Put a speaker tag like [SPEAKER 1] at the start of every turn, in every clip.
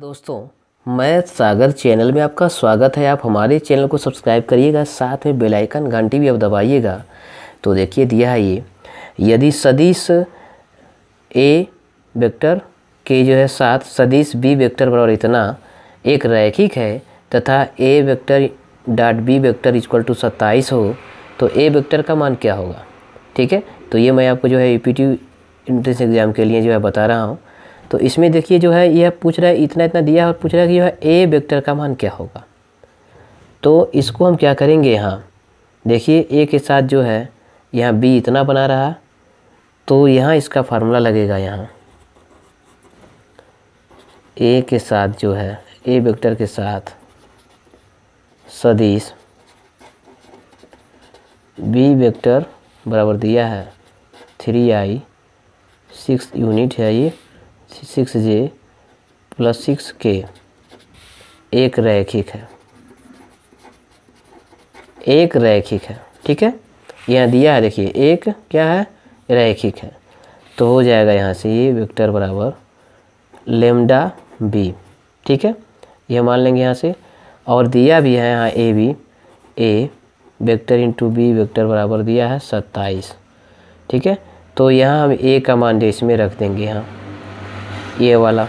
[SPEAKER 1] नमस्कार दोस्तों मैं सागर चैनल में आपका स्वागत है आप हमारे चैनल को सब्सक्राइब करिएगा साथ में बेल आइकन घंटी भी अब दबाइएगा तो देखिए दिया है ये यदि सदिश ए वेक्टर के जो है साथ सदिश बी वेक्टर बराबर इतना एक रैखिक है तथा A vector dot B vector equal to सत्ताईस हो तो ए वेक्टर का मान क्या होगा ठीक है तो ये मैं आपको जो है ए पी एंट्रेंस एग्ज़ाम के लिए जो है बता रहा हूँ तो इसमें देखिए जो है यह पूछ रहा है इतना इतना दिया है और पूछ रहा है कि जो है ए वेक्टर का मान क्या होगा तो इसको हम क्या करेंगे यहाँ देखिए ए के साथ जो है यहाँ बी इतना बना रहा तो यहाँ इसका फार्मूला लगेगा यहाँ ए के साथ जो है ए वेक्टर के साथ सदीश बी वेक्टर बराबर दिया है थ्री आई सिक्स यूनिट है ये सिक्स जे प्लस सिक्स के एक रैखिक है एक रैखिक है ठीक है यहाँ दिया है देखिए एक क्या है रैखिक है तो हो जाएगा यहाँ से ये वेक्टर बराबर लेमडा बी ठीक है यह मान लेंगे यहाँ से और दिया भी है यहाँ A B A vector into B vector बराबर दिया है सत्ताईस ठीक है तो यहाँ हम ए का मान जो इसमें रख देंगे यहाँ ये वाला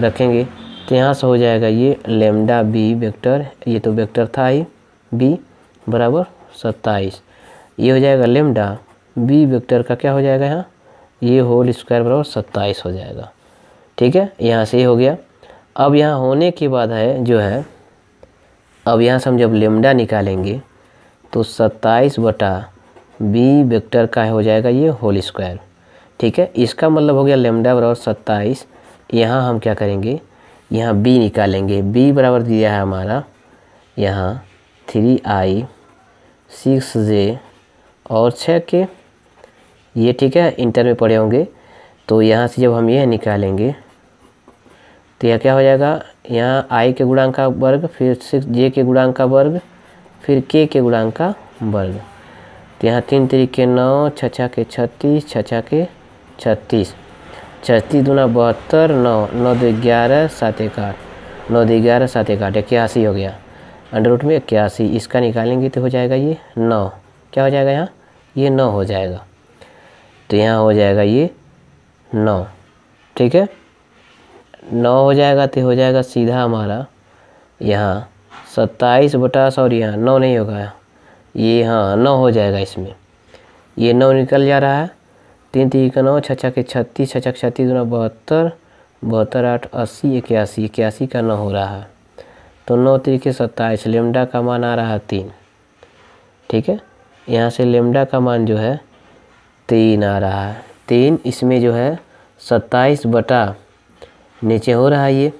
[SPEAKER 1] रखेंगे तो यहाँ से हो जाएगा ये लेमडा बी वेक्टर ये तो वेक्टर था ही बी बराबर सत्ताईस ये हो जाएगा लेमडा बी वेक्टर का क्या हो जाएगा यहाँ ये होल स्क्वायर बराबर सत्ताईस हो जाएगा ठीक है यहाँ से ये हो गया अब यहाँ होने के बाद है जो है अब यहाँ से हम जब लेमडा निकालेंगे तो सत्ताईस बटा बी वेक्टर का हो जाएगा ये होल स्क्वायर ठीक है इसका मतलब हो गया लेमडा बराबर सत्ताईस यहाँ हम क्या करेंगे यहाँ b निकालेंगे b बराबर दिया है हमारा यहाँ थ्री आई सिक्स जे और छ के ये ठीक है इंटर में पड़े होंगे तो यहाँ से जब हम ये निकालेंगे तो यह क्या हो जाएगा यहाँ आई के गुणांक का वर्ग फिर सिक्स जे के गुणांक का वर्ग फिर के के गुणांक का वर्ग तो यहाँ तीन तरीके नौ छ छः के छत्तीस छः के छत्तीस छत्तीस दूना बहत्तर नौ नौ दो ग्यारह सात एक आठ नौ दो ग्यारह सात एक आठ इक्यासी हो गया अंडर रूट में इक्यासी इसका निकालेंगे तो हो जाएगा ये नौ क्या हो जाएगा यहाँ ये नौ हो जाएगा तो यहाँ हो जाएगा ये नौ ठीक है नौ हो जाएगा तो हो जाएगा सीधा हमारा यहाँ सत्ताईस बटा सॉरी यहाँ नौ नहीं होगा ये हाँ नौ हो जाएगा इसमें ये नौ निकल जा रहा है तीन तीन का नौ छः छः के छत्तीस छः छः छत्तीस दोनों बहत्तर बहत्तर आठ अस्सी इक्यासी इक्यासी का नौ हो रहा है तो नौ तरीके सत्ताईस लेमडा का मान आ रहा है तीन ठीक है यहाँ से लेमडा का मान जो है तीन आ रहा है तीन इसमें जो है सत्ताईस बटा नीचे हो रहा है ये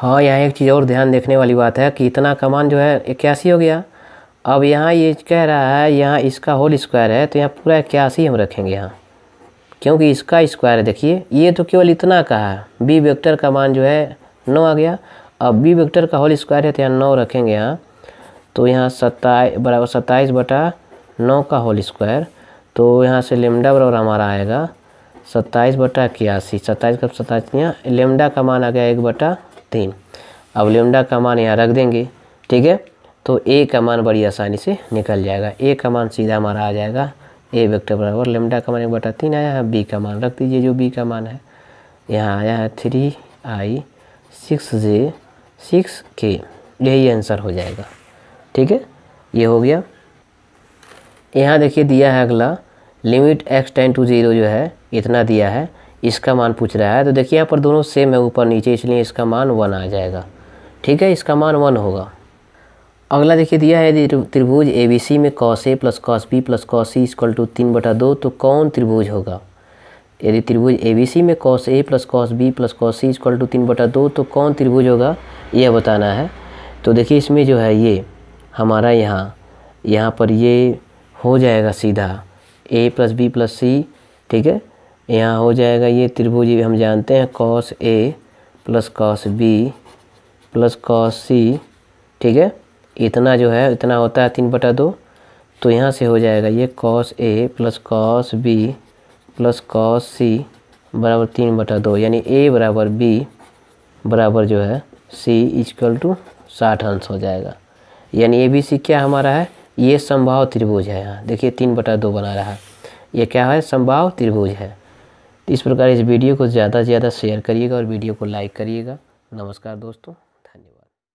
[SPEAKER 1] हाँ यहाँ एक चीज़ और ध्यान देखने वाली बात है कि इतना का मान जो है इक्यासी हो गया अब यहाँ ये कह रहा है यहाँ इसका होल स्क्वायर है तो यहाँ पूरा इक्यासी हम रखेंगे यहाँ क्योंकि इसका स्क्वायर देखिए ये तो केवल इतना का है बी वेक्टर का मान जो है नौ आ गया अब बी वेक्टर का होल स्क्वायर है तो यहाँ नौ रखेंगे यहाँ तो यहाँ सत्ताईस बराबर सत्ताईस बटा नौ का होल स्क्वायर तो यहाँ से लेमडा बराबर हमारा आएगा सत्ताईस बटा इक्यासी सत्ताईस का सत्ताईस यहाँ लेमडा का मान आ गया एक बटा तीन अब लेमडा का मान यहाँ रख देंगे ठीक है तो ए का मान बड़ी आसानी से निकल जाएगा ए का मान सीधा हमारा आ जाएगा ए वेक्टर बराबर लेमडा का मान एक बटा तीन आया है बी का मान रख दीजिए जो बी का मान है यहाँ आया है three I six J six K यही आंसर हो जाएगा ठीक है ये हो गया यहाँ देखिए दिया है अगला limit X tend to zero जो है इतना दिया है इसका मान पूछ रहा है तो देखिए यहाँ पर दोनों सेम है ऊपर नीचे इसलिए इसका मान वन आ जाएगा ठीक है इसका मान वन होगा अगला देखिए दिया है त्रिभुज ए सी में cos A plus cos B plus cos C equal to तीन बटा दो तो कौन त्रिभुज होगा यदि त्रिभुज ए बी सी में cos A plus cos B plus cos C equal to तीन बटा दो तो कौन त्रिभुज होगा यह बताना है तो देखिए इसमें जो है ये हमारा यहाँ यहाँ पर ये हो जाएगा सीधा A plus B plus C ठीक है यहाँ हो जाएगा ये त्रिभुज हम जानते हैं cos A plus cos B plus cos C ठीक है इतना जो है इतना होता है तीन बटा दो तो यहाँ से हो जाएगा ये cos A plus cos B plus cos C बराबर तीन बटा दो यानी ए बराबर बी बराबर जो है सी इजकल टू साठ अंश हो जाएगा यानी ए बी सी क्या हमारा है ये संभाव त्रिभुज है यहाँ देखिए तीन बटा दो बना रहा है ये क्या है संभाव त्रिभुज है इस प्रकार इस वीडियो को ज़्यादा से ज़्यादा शेयर करिएगा और वीडियो को लाइक करिएगा नमस्कार दोस्तों